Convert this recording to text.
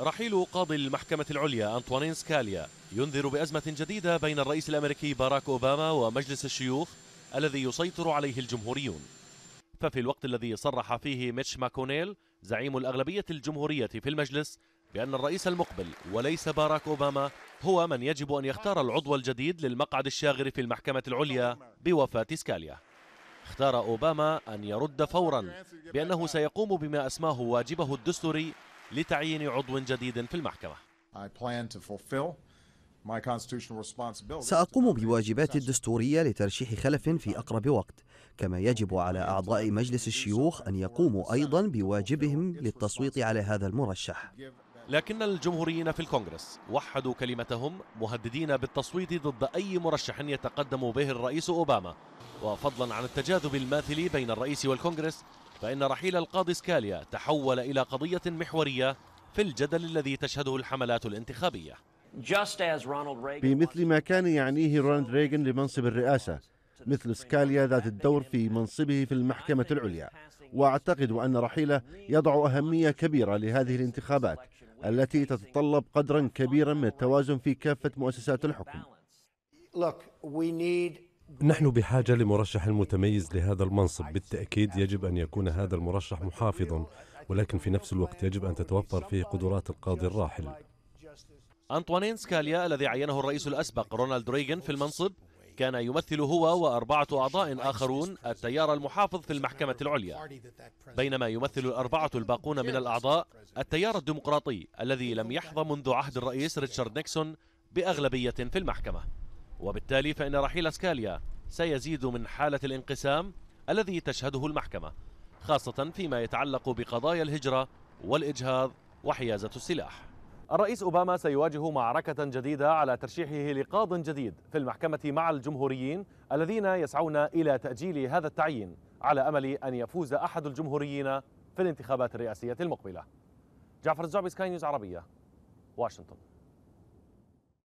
رحيل قاضي المحكمة العليا أنطوانين سكاليا ينذر بأزمة جديدة بين الرئيس الأمريكي باراك أوباما ومجلس الشيوخ الذي يسيطر عليه الجمهوريون ففي الوقت الذي صرح فيه ميتش ماكونيل زعيم الأغلبية الجمهورية في المجلس بأن الرئيس المقبل وليس باراك أوباما هو من يجب أن يختار العضو الجديد للمقعد الشاغر في المحكمة العليا بوفاة سكاليا اختار أوباما أن يرد فورا بأنه سيقوم بما أسماه واجبه الدستوري لتعيين عضو جديد في المحكمة سأقوم بواجباتي الدستورية لترشيح خلف في أقرب وقت كما يجب على أعضاء مجلس الشيوخ أن يقوموا أيضا بواجبهم للتصويت على هذا المرشح لكن الجمهوريين في الكونغرس وحدوا كلمتهم مهددين بالتصويت ضد أي مرشح يتقدم به الرئيس أوباما وفضلا عن التجاذب الماثل بين الرئيس والكونغرس فإن رحيل القاضي سكاليا تحول إلى قضية محورية في الجدل الذي تشهده الحملات الانتخابية بمثل ما كان يعنيه رونالد ريغن لمنصب الرئاسة مثل سكاليا ذات الدور في منصبه في المحكمة العليا وأعتقد أن رحيله يضع أهمية كبيرة لهذه الانتخابات التي تتطلب قدرا كبيرا من التوازن في كافة مؤسسات الحكم نحن بحاجة لمرشح متميز لهذا المنصب بالتأكيد يجب أن يكون هذا المرشح محافظا ولكن في نفس الوقت يجب أن تتوفر فيه قدرات القاضي الراحل أنطوانين سكاليا الذي عينه الرئيس الأسبق رونالد ريغن في المنصب كان يمثل هو وأربعة أعضاء آخرون التيار المحافظ في المحكمة العليا بينما يمثل الأربعة الباقون من الأعضاء التيار الديمقراطي الذي لم يحظى منذ عهد الرئيس ريتشارد نيكسون بأغلبية في المحكمة وبالتالي فإن رحيل أسكاليا سيزيد من حالة الانقسام الذي تشهده المحكمة خاصة فيما يتعلق بقضايا الهجرة والإجهاض وحيازة السلاح الرئيس أوباما سيواجه معركة جديدة على ترشيحه لقاض جديد في المحكمة مع الجمهوريين الذين يسعون إلى تأجيل هذا التعيين على أمل أن يفوز أحد الجمهوريين في الانتخابات الرئاسية المقبلة جعفر الزعبي سكاي نيوز عربية واشنطن